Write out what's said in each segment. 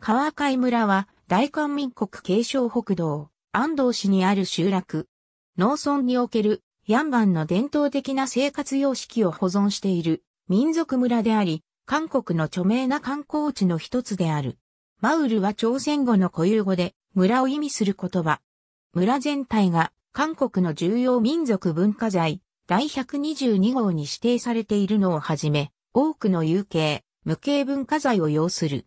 川海村は大韓民国継承北道、安藤市にある集落。農村におけるヤンバンの伝統的な生活様式を保存している民族村であり、韓国の著名な観光地の一つである。マウルは朝鮮語の固有語で村を意味する言葉。村全体が韓国の重要民族文化財第122号に指定されているのをはじめ、多くの有形、無形文化財を要する。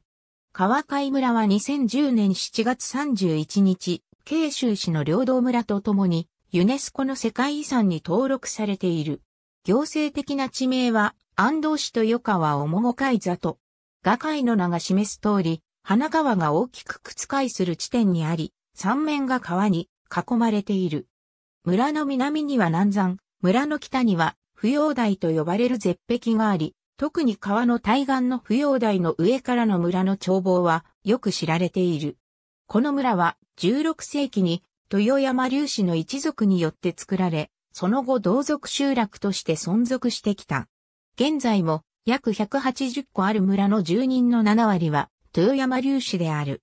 川海村は2010年7月31日、慶州市の領土村とともに、ユネスコの世界遺産に登録されている。行政的な地名は、安藤市と与川を桃海と、画界の名が示す通り、花川が大きく靴いする地点にあり、山面が川に囲まれている。村の南には南山、村の北には、不要台と呼ばれる絶壁があり、特に川の対岸の扶養台の上からの村の眺望はよく知られている。この村は16世紀に豊山粒子の一族によって作られ、その後同族集落として存続してきた。現在も約180個ある村の住人の7割は豊山粒子である。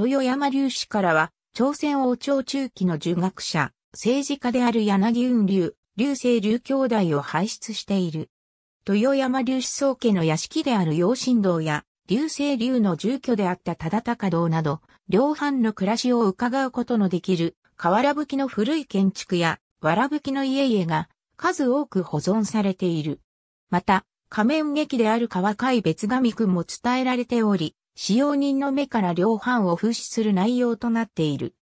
豊山粒子からは朝鮮王朝中期の儒学者、政治家である柳雲流、流星流兄弟を輩出している。豊山流子宗家の屋敷である陽神堂や、流星流の住居であった忠高堂など、両藩の暮らしを伺うことのできる、河原吹きの古い建築や、藁吹きの家々が数多く保存されている。また、仮面劇である川海別神君も伝えられており、使用人の目から両藩を風刺する内容となっている。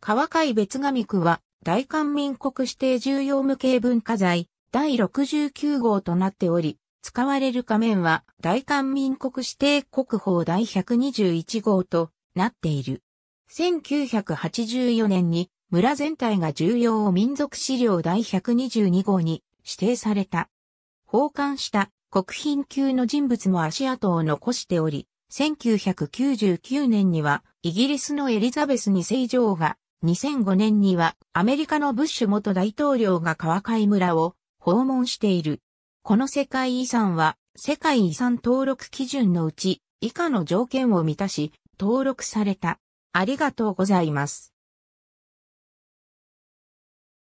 川海別神区は、大韓民国指定重要無形文化財、第69号となっており、使われる仮面は大韓民国指定国宝第121号となっている。1984年に村全体が重要民族資料第122号に指定された。奉還した国賓級の人物も足跡を残しており、1999年にはイギリスのエリザベス二世女王が、2005年にはアメリカのブッシュ元大統領が川海村を訪問している。この世界遺産は世界遺産登録基準のうち以下の条件を満たし登録された。ありがとうございます。